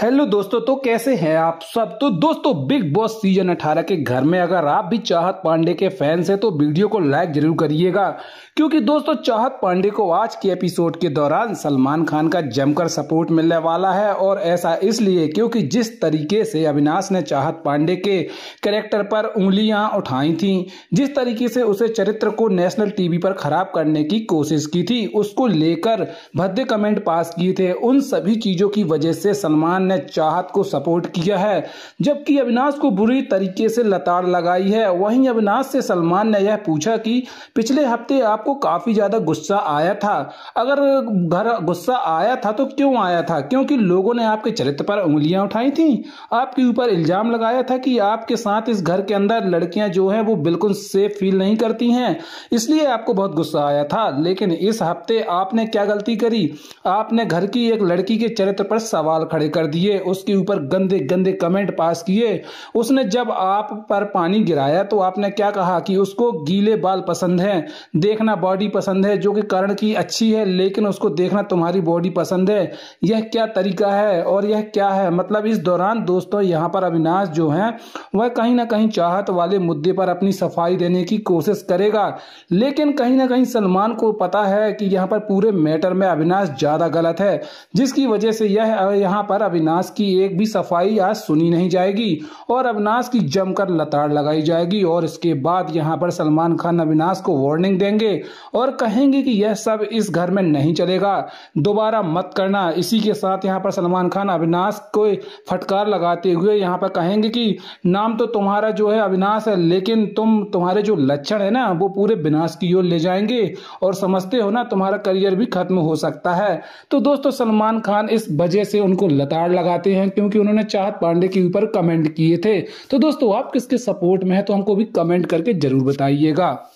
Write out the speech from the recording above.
hello दोस्तों तो कैसे हैं आप सब तो दोस्तों बिग बॉस सीजन 18 के घर में अगर आप भी चाहत पांडे के फैंस हैं तो वीडियो को लाइक जरूर करिएगा क्योंकि दोस्तों चाहत पांडे को आज के एपिसोड के दौरान सलमान खान का जमकर सपोर्ट मिलने वाला है और ऐसा इसलिए क्योंकि जिस तरीके से अविनाश ने चाहत पांडे के करेक्टर पर उंगलियां उठाई थी जिस तरीके से उसे चरित्र को नेशनल टीवी पर खराब करने की कोशिश की थी उसको लेकर भद्दे कमेंट पास किए थे उन सभी चीजों की वजह से सलमान खान ने चाहत को सपोर्ट किया है जबकि अविनाश को बुरी तरीके से लताड़ लगाई है वहीं अविनाश से सलमान ने यह पूछा कि पिछले हफ्ते आपको काफ़ी ज़्यादा गुस्सा आया था अगर घर गुस्सा आया था तो क्यों आया था क्योंकि लोगों ने आपके चरित्र पर उंगलियां उठाई थी आपके ऊपर इल्ज़ाम लगाया था कि आपके साथ इस घर के अंदर लड़कियां जो हैं वो बिल्कुल सेफ फील नहीं करती हैं इसलिए आपको बहुत गुस्सा आया था लेकिन इस हफ्ते आपने क्या गलती करी आपने घर की एक लड़की के चरित्र पर सवाल खड़े कर दिए उसके ऊपर गंदे गंदे कमेंट पास किए उसने जब आप पर पानी गिराया तो आपने क्या कहा कि उसको गीले बाल पसंद हैं देखना बॉडी पसंद है जो कि कर्ण की अच्छी है लेकिन उसको देखना तुम्हारी बॉडी पसंद है यह क्या तरीका है और यह क्या है मतलब इस दौरान दोस्तों यहाँ पर अविनाश जो हैं वह कहीं ना कहीं चाहत वाले मुद्दे पर अपनी सफाई देने की कोशिश करेगा लेकिन कहीं ना कहीं सलमान को पता है कि यहाँ पर पूरे मैटर में अविनाश ज़्यादा गलत है जिसकी वजह से यह यहाँ पर अविनाश अविनाश की एक भी सफाई आज सुनी नहीं जाएगी और अविनाश की जमकर लताड़ लगाई जाएगी और इसके बाद यहाँ पर सलमान खान अविनाश को वार्निंग देंगे और कहेंगे कि यह सब इस घर में नहीं चलेगा दोबारा मत करना इसी के साथ यहाँ पर सलमान खान अविनाश को फटकार लगाते हुए यहाँ पर कहेंगे कि नाम तो तुम्हारा जो है अविनाश है लेकिन तुम तुम्हारे जो लक्षण है ना वो पूरे विनाश की ओर ले जाएंगे और समझते हो ना तुम्हारा करियर भी खत्म हो सकता है तो दोस्तों सलमान खान इस वजह से उनको लताड़ लगाते हैं क्योंकि उन्होंने चाहत पांडे के ऊपर कमेंट किए थे तो दोस्तों आप किसके सपोर्ट में है तो हमको भी कमेंट करके जरूर बताइएगा